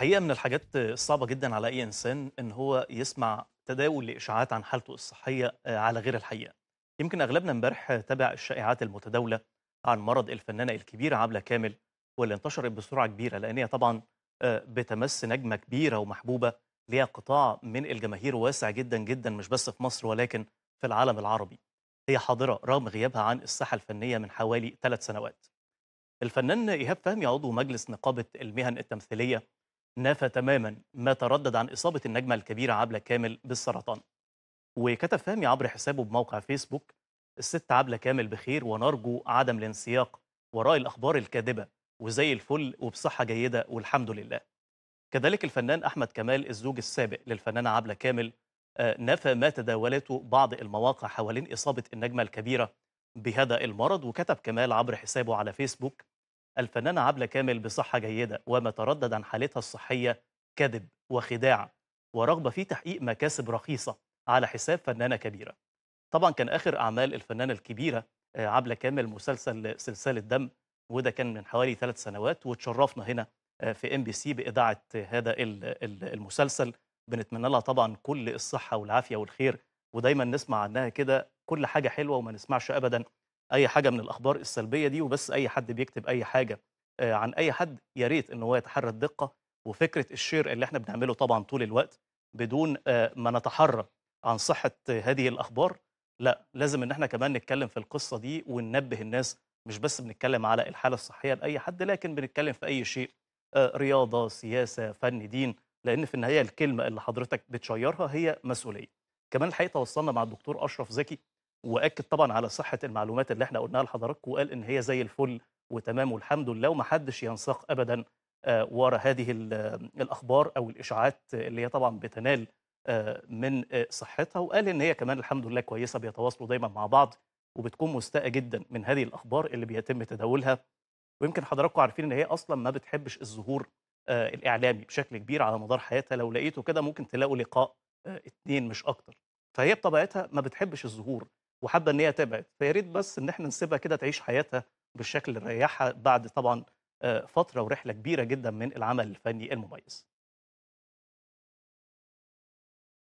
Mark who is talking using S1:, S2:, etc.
S1: الحقيقه من الحاجات الصعبه جدا على اي انسان ان هو يسمع تداول لاشاعات عن حالته الصحيه آه، على غير الحقيقه يمكن اغلبنا امبارح تابع الشائعات المتداوله عن مرض الفنانه الكبيره عبله كامل واللي انتشرت بسرعه كبيره لان هي طبعا آه، بتمس نجمه كبيره ومحبوبه ليها قطاع من الجماهير واسع جدا جدا مش بس في مصر ولكن في العالم العربي هي حاضره رغم غيابها عن الساحه الفنيه من حوالي ثلاث سنوات الفنان ايهاب فهمي عضو مجلس نقابه المهن التمثيليه نفى تماما ما تردد عن إصابة النجمة الكبيرة عبلة كامل بالسرطان وكتب فهمي عبر حسابه بموقع فيسبوك الست عبلة كامل بخير ونرجو عدم الانسياق وراء الأخبار الكاذبة وزي الفل وبصحة جيدة والحمد لله كذلك الفنان أحمد كمال الزوج السابق للفنانة عبلة كامل آه، نفى ما تداولته بعض المواقع حوالين إصابة النجمة الكبيرة بهذا المرض وكتب كمال عبر حسابه على فيسبوك الفنانة عبلة كامل بصحة جيدة وما تردد عن حالتها الصحية كذب وخداع ورغبة في تحقيق مكاسب رخيصة على حساب فنانة كبيرة طبعا كان آخر أعمال الفنانة الكبيرة آه، عبلة كامل مسلسل سلسلة دم وده كان من حوالي ثلاث سنوات وتشرفنا هنا آه، في ام بي سي بإذاعة هذا المسلسل بنتمنى لها طبعا كل الصحة والعافية والخير ودايما نسمع عنها كده كل حاجة حلوة وما نسمعش أبدا اي حاجه من الاخبار السلبيه دي وبس اي حد بيكتب اي حاجه آه، عن اي حد يا ريت ان هو يتحرى الدقه وفكره الشير اللي احنا بنعمله طبعا طول الوقت بدون آه، ما نتحرى عن صحه هذه الاخبار لا لازم ان احنا كمان نتكلم في القصه دي وننبه الناس مش بس بنتكلم على الحاله الصحيه لاي حد لكن بنتكلم في اي شيء آه، رياضه سياسه فن دين لان في النهايه الكلمه اللي حضرتك بتشيرها هي مسؤوليه كمان الحقيقه توصلنا مع الدكتور اشرف زكي واكد طبعا على صحه المعلومات اللي احنا قلناها لحضراتكم وقال ان هي زي الفل وتمام والحمد لله وما حدش ينساق ابدا آه، وراء هذه آه، الاخبار او الاشاعات اللي هي طبعا بتنال آه، من صحتها وقال ان هي كمان الحمد لله كويسه بيتواصلوا دايما مع بعض وبتكون مستاءه جدا من هذه الاخبار اللي بيتم تداولها ويمكن حضراتكم عارفين ان هي اصلا ما بتحبش الظهور الاعلامي بشكل كبير على مدار حياتها لو لقيته كده ممكن تلاقوا لقاء اتنين مش اكتر فهي بطبيعتها ما بتحبش الظهور وحابه ان هي تبعد فيا ريت بس ان احنا نسيبها كده تعيش حياتها بالشكل اللي يريحها بعد طبعا آه، فتره ورحله كبيره جدا من العمل الفني المميز